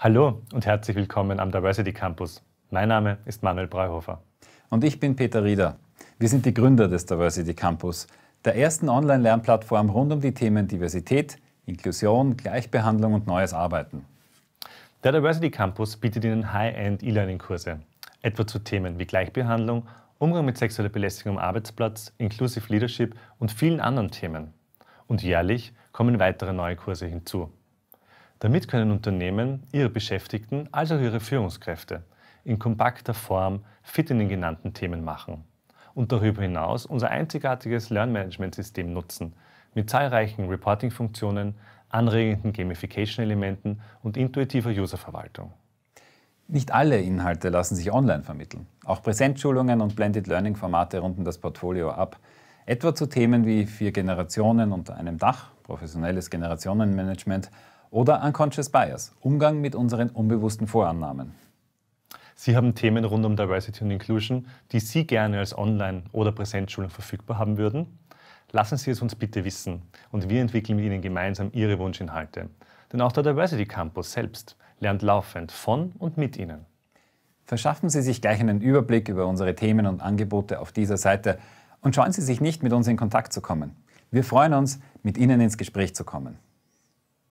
Hallo und herzlich willkommen am Diversity Campus. Mein Name ist Manuel Breuhofer. Und ich bin Peter Rieder. Wir sind die Gründer des Diversity Campus, der ersten Online-Lernplattform rund um die Themen Diversität, Inklusion, Gleichbehandlung und neues Arbeiten. Der Diversity Campus bietet Ihnen High-End E-Learning-Kurse, etwa zu Themen wie Gleichbehandlung, Umgang mit sexueller Belästigung am Arbeitsplatz, Inclusive Leadership und vielen anderen Themen. Und jährlich kommen weitere neue Kurse hinzu. Damit können Unternehmen ihre Beschäftigten also auch ihre Führungskräfte in kompakter Form fit in den genannten Themen machen und darüber hinaus unser einzigartiges Lernmanagement-System nutzen mit zahlreichen Reporting-Funktionen, anregenden Gamification-Elementen und intuitiver Userverwaltung. Nicht alle Inhalte lassen sich online vermitteln. Auch Präsenzschulungen und Blended Learning-Formate runden das Portfolio ab. Etwa zu Themen wie vier Generationen unter einem Dach, professionelles Generationenmanagement oder Unconscious Bias, Umgang mit unseren unbewussten Vorannahmen. Sie haben Themen rund um Diversity und Inclusion, die Sie gerne als Online- oder Präsenzschulen verfügbar haben würden? Lassen Sie es uns bitte wissen und wir entwickeln mit Ihnen gemeinsam Ihre Wunschinhalte. Denn auch der Diversity Campus selbst lernt laufend von und mit Ihnen. Verschaffen Sie sich gleich einen Überblick über unsere Themen und Angebote auf dieser Seite und scheuen Sie sich nicht, mit uns in Kontakt zu kommen. Wir freuen uns, mit Ihnen ins Gespräch zu kommen.